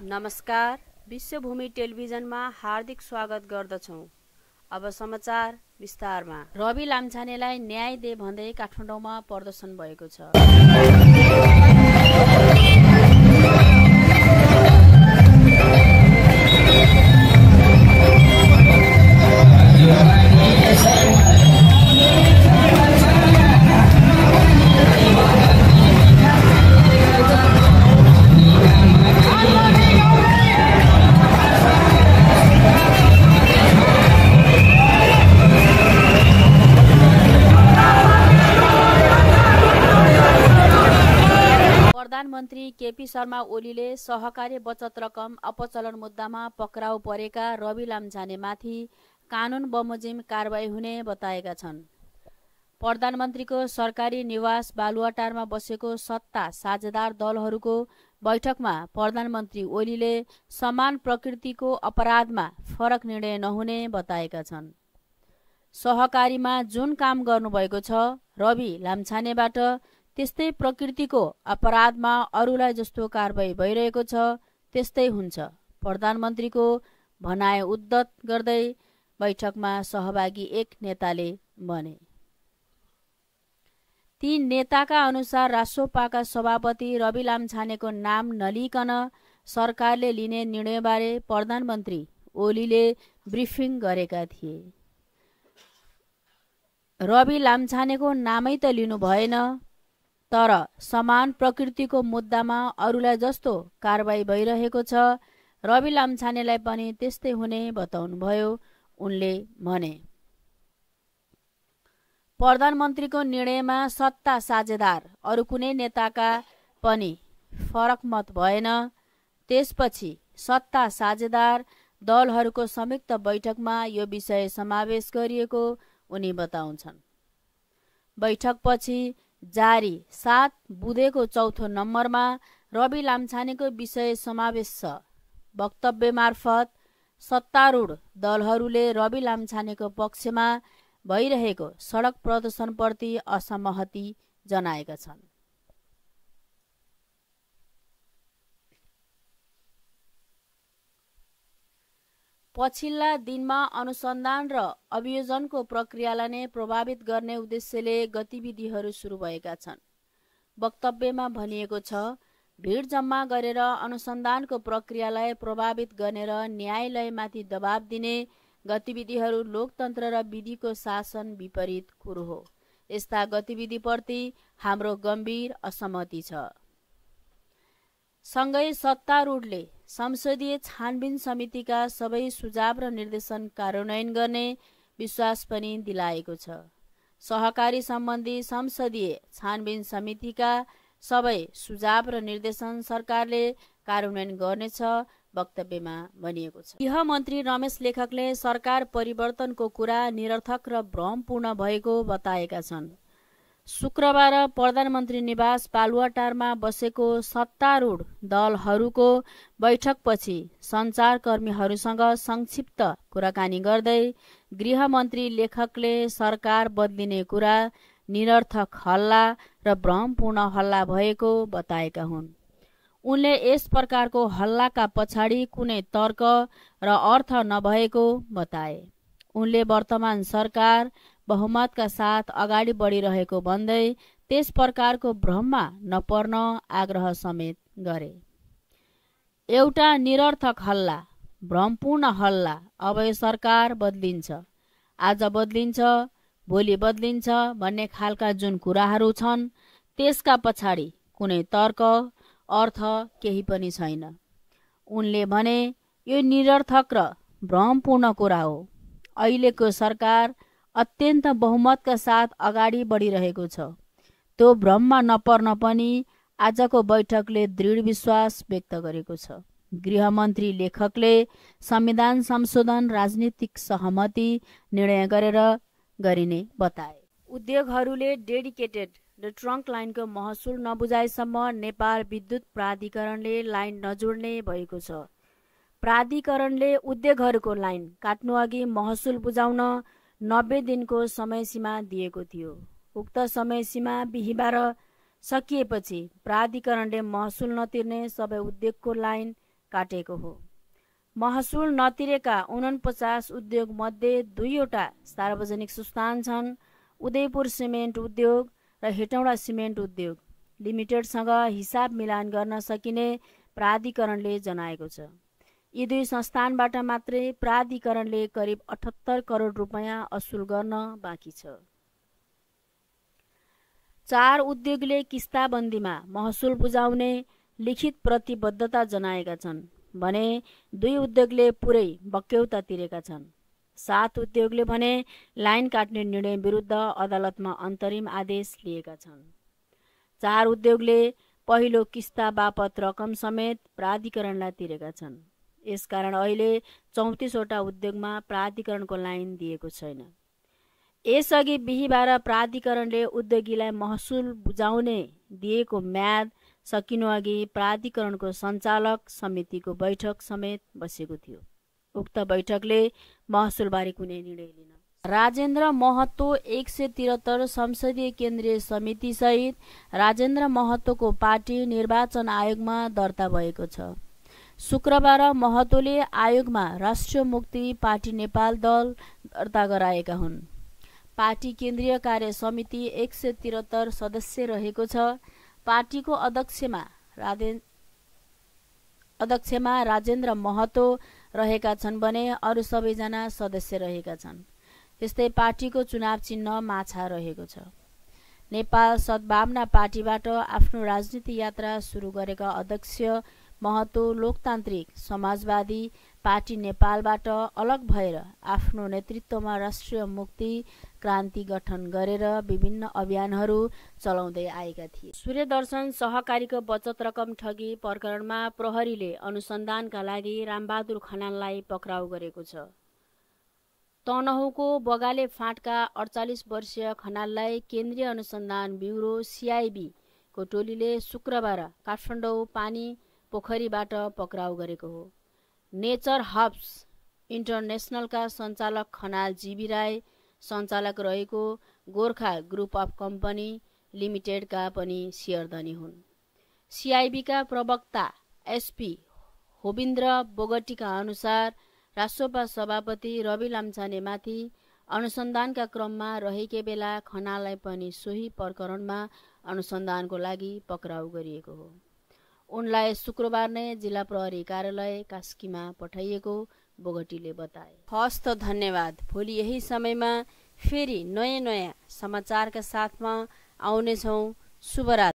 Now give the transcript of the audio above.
नमस्कार विश्वभूमि टेलिभिजनमा हार्दिक स्वागत गर्दछौँ अब समाचार विस्तारमा रवि लाम्छानेलाई न्याय दे भन्दै काठमाडौँमा प्रदर्शन भएको छ केपी शर्मा ओलीले सहकारी बचत रकम अपचलन मुद्दामा पक्राउ परेका रवि लाम्छानेमाथि कानुन बमोजिम कारवाही हुने बताएका छन् प्रधानमन्त्रीको सरकारी निवास बालुवाटारमा बसेको सत्ता साझेदार दलहरूको बैठकमा प्रधानमन्त्री ओलीले समान प्रकृतिको अपराधमा फरक निर्णय नहुने बताएका छन् सहकारीमा जुन काम गर्नुभएको छ रवि लाम्छानेबाट त्यस्तै प्रकृतिको अपराधमा अरूलाई जस्तो कारवाही भइरहेको छ त्यस्तै हुन्छ प्रधानमन्त्रीको भनाए उद्धत गर्दै बैठकमा सहभागी एक नेताले भने तीन नेताका अनुसार रासोपाका सभापति रवि लामछानेको नाम नलिकन सरकारले लिने निर्णयबारे प्रधानमन्त्री ओलीले ब्रिफिङ गरेका थिए रवि लामछानेको नामै त लिनु भएन तर समान प्रकृतिको मुद्दामा अरूलाई जस्तो कारवाही भइरहेको छ रवि लाम्छानेलाई पनि त्यस्तै हुने बताउनुभयो उनले भने प्रधानमन्त्रीको निर्णयमा सत्ता साझेदार अरू कुनै नेताका पनि फरक मत भएन त्यसपछि सत्ता साझेदार दलहरूको संयुक्त बैठकमा यो विषय समावेश गरिएको उनी बताउँछन् बैठकपछि जारी सात बुधेको चौथो नम्बरमा रवि लाम्छानेको विषय समावेश छ वक्तव्य मार्फत सत्तारूढ दलहरूले रवि लाम्छानेको पक्षमा भइरहेको सडक प्रदर्शनप्रति असहमति जनाएका छन् पछिल्ला दिनमा अनुसन्धान र अभियोजनको प्रक्रियालाई नै प्रभावित गर्ने उद्देश्यले गतिविधिहरू सुरु भएका छन् वक्तव्यमा भनिएको छ भिड जम्मा गरेर अनुसन्धानको प्रक्रियालाई प्रभावित गर्ने र न्यायालयमाथि दबाब दिने गतिविधिहरू लोकतन्त्र र विधिको शासन विपरीत कुरो हो यस्ता गतिविधिप्रति हाम्रो गम्भीर असहमति छ सँगै सत्तारूढले संसदीय छानबिन समितिका सबै सुझाव र निर्देशन कार्यान्वयन गर्ने विश्वास पनि दिलाएको छ सहकारी सम्बन्धी संसदीय छानबिन समितिका सबै सुझाव र निर्देशन सरकारले कार्यान्वयन गर्नेछ वक्तव्यमा भनिएको छ गृह मन्त्री रमेश लेखकले सरकार परिवर्तनको कुरा निरर्थक र भ्रमपूर्ण भएको बताएका छन् शुक्रबार प्रधानमन्त्री निवास पालुवाटारमा बसेको सत्तारूढ दलहरूको बैठकपछि सञ्चारकर्मीहरूसँग संक्षिप्त कुराकानी गर्दै गृहमन्त्री लेखकले सरकार बदलिने कुरा निरर्थक हल्ला र भ्रमपूर्ण हल्ला भएको बताएका हुन् उनले यस प्रकारको हल्लाका पछाडि कुनै तर्क र अर्थ नभएको बताए उनले वर्तमान सरकार बहुमतका साथ अगाडि बढिरहेको भन्दै त्यस प्रकारको भ्रममा नपर्न आग्रह समेत गरे एउटा निरर्थक हल्ला भ्रमपूर्ण हल्ला अब यो सरकार बदलिन्छ आज बदलिन्छ भोलि बदलिन्छ भन्ने खालका जुन कुराहरू छन् त्यसका पछाडि कुनै तर्क अर्थ केही पनि छैन उनले भने यो निरर्थक र भ्रमपूर्ण कुरा हो अहिलेको सरकार अत्यन्त बहुमतका साथ अगाडि बढिरहेको छ त्यो भ्रममा नपर्न पनि आजको बैठकले दृढ विश्वास व्यक्त गरेको छ गृहमन्त्री लेखकले संविधान संशोधन राजनीतिक सहमति निर्णय गरेर गरिने बताए उद्योगहरूले डेडिकेटेड र ट्रङ्क लाइनको महसुल नबुझाएसम्म नेपाल विद्युत प्राधिकरणले लाइन नजोड्ने भएको छ प्राधिकरणले उद्योगहरूको लाइन काट्नु अघि महसुल बुझाउन नब्बे दिनको समय सीमा दिएको थियो उक्त समय सीमा बिहिबार सकिएपछि प्राधिकरणले महसुल नतिर्ने सबै उद्योगको लाइन काटेको हो महसुल नतिरेका उनपचास उद्योगमध्ये दुईवटा सार्वजनिक संस्थान छन् उदयपुर सिमेन्ट उद्योग र हेटौँडा सिमेन्ट उद्योग लिमिटेडसँग हिसाब मिलान गर्न सकिने प्राधिकरणले जनाएको छ यी दुई संस्थानबाट मात्रै प्राधिकरणले करिब अठहत्तर करोड रुपियाँ असुल गर्न बाँकी छ चार उद्योगले किस्ताबन्दीमा महसुल बुझाउने लिखित प्रतिबद्धता जनाएका छन् भने दुई उद्योगले पुरै बक्यौता तिरेका छन् सात उद्योगले भने लाइन काट्ने निर्णय विरुद्ध अदालतमा अन्तरिम आदेश लिएका छन् चार उद्योगले पहिलो किस्ता बापत रकम समेत प्राधिकरणलाई तिरेका छन् यसकारण अहिले चौतिसवटा उद्योगमा प्राधिकरणको लाइन दिएको छैन यसअघि बिहिबार प्राधिकरणले उद्योगीलाई महसुल बुझाउने दिएको म्याद सकिनु अघि प्राधिकरणको सञ्चालक समितिको बैठक समेत बसेको थियो उक्त बैठकले महसुलबारे कुनै निर्णय लिन राजेन्द्र महतो एक सय त्रिहत्तर संसदीय केन्द्रीय समितिसहित राजेन्द्र महतोको पार्टी निर्वाचन आयोगमा दर्ता भएको छ शुक्रबार महतोले आयोगमा राष्ट्रिय मुक्ति पार्टी नेपाल दल दर्ता गराएका हुन् पार्टी केन्द्रीय कार्य समिति एक सय त्रिहत्तर सदस्य रहेको छ पार्टीको अध्यक्षमा राधे अध्यक्षमा राजेन्द्र महतो रहेका छन् भने अरू सबैजना सदस्य रहेका छन् त्यस्तै पार्टीको चुनाव चिन्ह माछा रहेको छ नेपाल सद्भावना पार्टीबाट आफ्नो राजनीति यात्रा सुरु गरेका अध्यक्ष महतो लोकतान्त्रिक समाजवादी पार्टी नेपालबाट अलग भएर आफ्नो नेतृत्वमा राष्ट्रिय मुक्ति क्रान्ति गठन गरेर विभिन्न अभियानहरू चलाउँदै आएका थिए सूर्यदर्शन सहकारीको बचत रकम ठगी प्रकरणमा प्रहरीले अनुसन्धानका लागि रामबहादुर खनाललाई पक्राउ गरेको छ तनहुको बगाले फाँटका अडचालिस वर्षीय खनाललाई केन्द्रीय अनुसन्धान ब्युरो सिआइबीको टोलीले शुक्रबार काठमाडौँ पानी पोखरीबाट पक्राउ गरेको हो नेचर हब्स इन्टरनेसनलका सञ्चालक खनाल जीबी राई सञ्चालक रहेको गोर्खा ग्रुप अफ कम्पनी लिमिटेडका पनि सेयरधनी हुन् सिआइबीका प्रवक्ता एसपी होविन्द्र बोगटीका अनुसार राष्ट्रपा सभापति रवि लाम्छानेमाथि अनुसन्धानका क्रममा रहेकै बेला खनाललाई पनि सोही प्रकरणमा अनुसन्धानको लागि पक्राउ गरिएको हो उनलाई शुक्रबार नै जिल्ला प्रहरी कार्यालय कास्कीमा पठाइएको बोगटीले बताए हस्त धन्यवाद भोलि यही समयमा फेरि नयाँ नयाँ समाचारका साथमा आउनेछौँ शुभरात